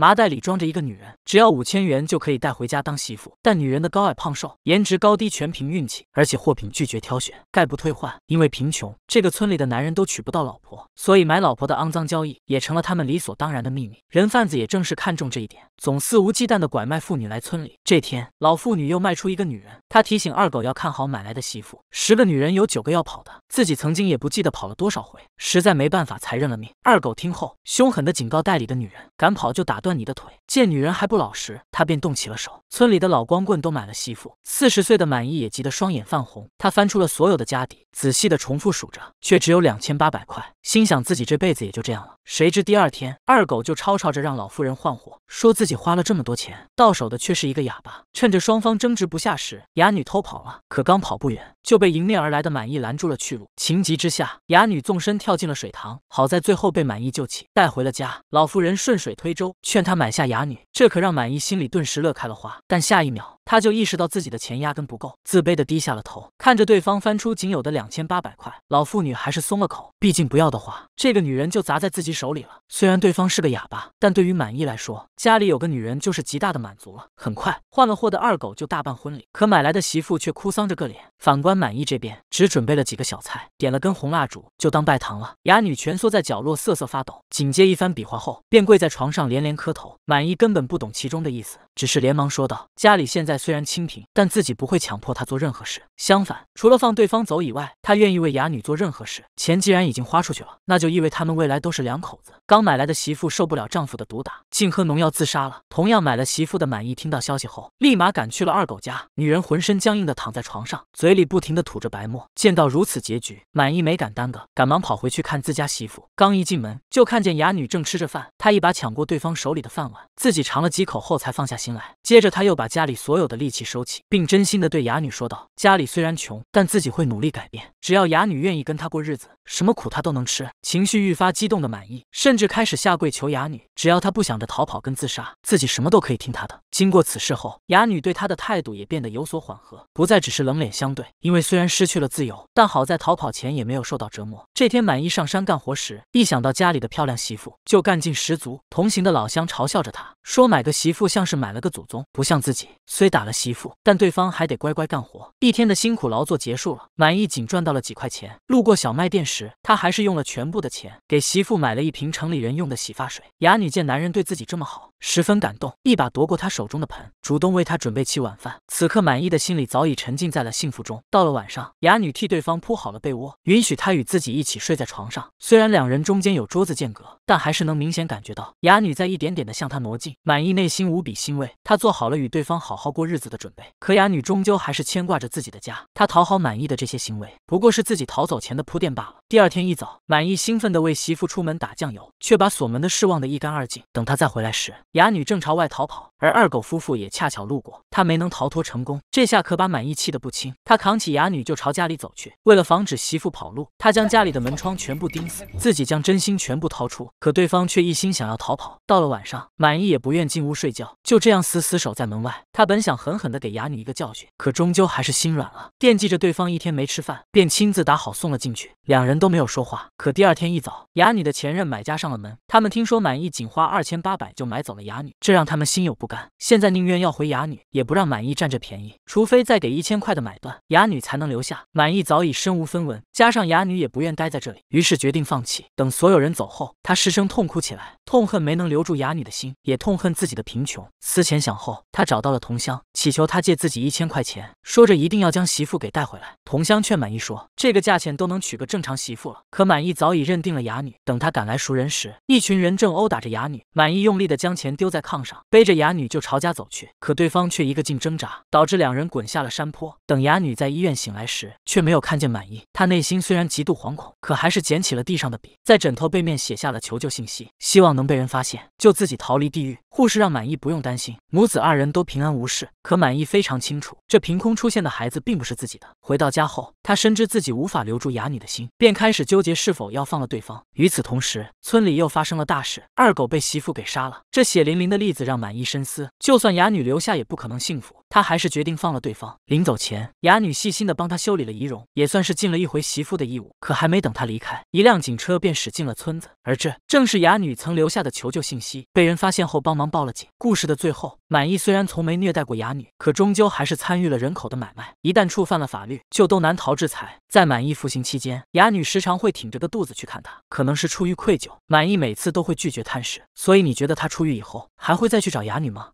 麻袋里装着一个女人，只要五千元就可以带回家当媳妇。但女人的高矮胖瘦、颜值高低全凭运气，而且货品拒绝挑选，概不退换。因为贫穷，这个村里的男人都娶不到老婆，所以买老婆的肮脏交易也成了他们理所当然的秘密。人贩子也正是看中这一点，总肆无忌惮的拐卖妇女来村里。这天，老妇女又卖出一个女人。他提醒二狗要看好买来的媳妇，十个女人有九个要跑的，自己曾经也不记得跑了多少回，实在没办法才认了命。二狗听后，凶狠的警告代理的女人，敢跑就打断你的腿。见女人还不老实，他便动起了手。村里的老光棍都买了媳妇，四十岁的满意也急得双眼泛红，他翻出了所有的家底，仔细的重复数着，却只有两千八百块，心想自己这辈子也就这样了。谁知第二天，二狗就吵吵着让老妇人换货，说自己花了这么多钱，到手的却是一个哑巴。趁着双方争执不下时，哑女偷跑了，可刚跑不远就被迎面而来的满意拦住了去路。情急之下，哑女纵身跳进了水塘，好在最后被满意救起，带回了家。老妇人顺水推舟，劝她买下哑女，这可让满意心里顿时乐开了花。但下一秒，他就意识到自己的钱压根不够，自卑的低下了头，看着对方翻出仅有的两千八百块，老妇女还是松了口，毕竟不要的话，这个女人就砸在自己手里了。虽然对方是个哑巴，但对于满意来说，家里有个女人就是极大的满足了。很快换了货的二狗就大办婚礼，可买来的媳妇却哭丧着个脸。反观满意这边，只准备了几个小菜，点了根红蜡烛，就当拜堂了。哑女蜷缩在角落瑟瑟发抖，紧接一番比划后，便跪在床上连连磕头。满意根本不懂其中的意思，只是连忙说道：“家里现在。”虽然清贫，但自己不会强迫他做任何事。相反，除了放对方走以外，他愿意为哑女做任何事。钱既然已经花出去了，那就意味他们未来都是两口子。刚买来的媳妇受不了丈夫的毒打，竟喝农药自杀了。同样买了媳妇的满意，听到消息后立马赶去了二狗家。女人浑身僵硬的躺在床上，嘴里不停的吐着白沫。见到如此结局，满意没敢耽搁，赶忙跑回去看自家媳妇。刚一进门，就看见哑女正吃着饭。她一把抢过对方手里的饭碗，自己尝了几口后才放下心来。接着她又把家里所有的力气收起，并真心的对哑女说道：“家里虽然穷，但自己会努力改变。”只要哑女愿意跟他过日子，什么苦他都能吃。情绪愈发激动的满意，甚至开始下跪求哑女，只要他不想着逃跑跟自杀，自己什么都可以听他的。经过此事后，哑女对他的态度也变得有所缓和，不再只是冷脸相对。因为虽然失去了自由，但好在逃跑前也没有受到折磨。这天满意上山干活时，一想到家里的漂亮媳妇，就干劲十足。同行的老乡嘲笑着他说：“买个媳妇像是买了个祖宗，不像自己。虽打了媳妇，但对方还得乖乖干活。”一天的辛苦劳作结束了，满意仅赚。到了几块钱，路过小卖店时，他还是用了全部的钱给媳妇买了一瓶城里人用的洗发水。哑女见男人对自己这么好。十分感动，一把夺过他手中的盆，主动为他准备起晚饭。此刻，满意的心里早已沉浸在了幸福中。到了晚上，哑女替对方铺好了被窝，允许他与自己一起睡在床上。虽然两人中间有桌子间隔，但还是能明显感觉到哑女在一点点的向他挪近。满意内心无比欣慰，他做好了与对方好好过日子的准备。可哑女终究还是牵挂着自己的家，她讨好满意的这些行为，不过是自己逃走前的铺垫罢了。第二天一早，满意兴奋地为媳妇出门打酱油，却把锁门的事忘得一干二净。等他再回来时，哑女正朝外逃跑。而二狗夫妇也恰巧路过，他没能逃脱成功，这下可把满意气得不轻。他扛起哑女就朝家里走去。为了防止媳妇跑路，他将家里的门窗全部钉死，自己将真心全部掏出。可对方却一心想要逃跑。到了晚上，满意也不愿进屋睡觉，就这样死死守在门外。他本想狠狠地给哑女一个教训，可终究还是心软了，惦记着对方一天没吃饭，便亲自打好送了进去。两人都没有说话。可第二天一早，哑女的前任买家上了门。他们听说满意仅花二千八百就买走了哑女，这让他们心有不。干，现在宁愿要回哑女，也不让满意占这便宜。除非再给一千块的买断，哑女才能留下。满意早已身无分文，加上哑女也不愿待在这里，于是决定放弃。等所有人走后，他失声痛哭起来，痛恨没能留住哑女的心，也痛恨自己的贫穷。思前想后，他找到了同乡，祈求他借自己一千块钱，说着一定要将媳妇给带回来。同乡劝满意说，这个价钱都能娶个正常媳妇了。可满意早已认定了哑女。等他赶来赎人时，一群人正殴打着哑女，满意用力的将钱丢在炕上，背着哑女。女就朝家走去，可对方却一个劲挣扎，导致两人滚下了山坡。等哑女在医院醒来时，却没有看见满意。她内心虽然极度惶恐，可还是捡起了地上的笔，在枕头背面写下了求救信息，希望能被人发现，救自己逃离地狱。护士让满意不用担心，母子二人都平安无事。可满意非常清楚，这凭空出现的孩子并不是自己的。回到家后，他深知自己无法留住哑女的心，便开始纠结是否要放了对方。与此同时，村里又发生了大事，二狗被媳妇给杀了。这血淋淋的例子让满意深思，就算哑女留下，也不可能幸福。他还是决定放了对方。临走前，哑女细心的帮他修理了仪容，也算是尽了一回媳妇的义务。可还没等他离开，一辆警车便驶进了村子，而这正是哑女曾留下的求救信息。被人发现后，帮忙报了警。故事的最后，满意虽然从没虐待过哑女，可终究还是参与了人口的买卖。一旦触犯了法律，就都难逃制裁。在满意服刑期间，哑女时常会挺着个肚子去看他，可能是出于愧疚，满意每次都会拒绝探视。所以你觉得他出狱以后还会再去找哑女吗？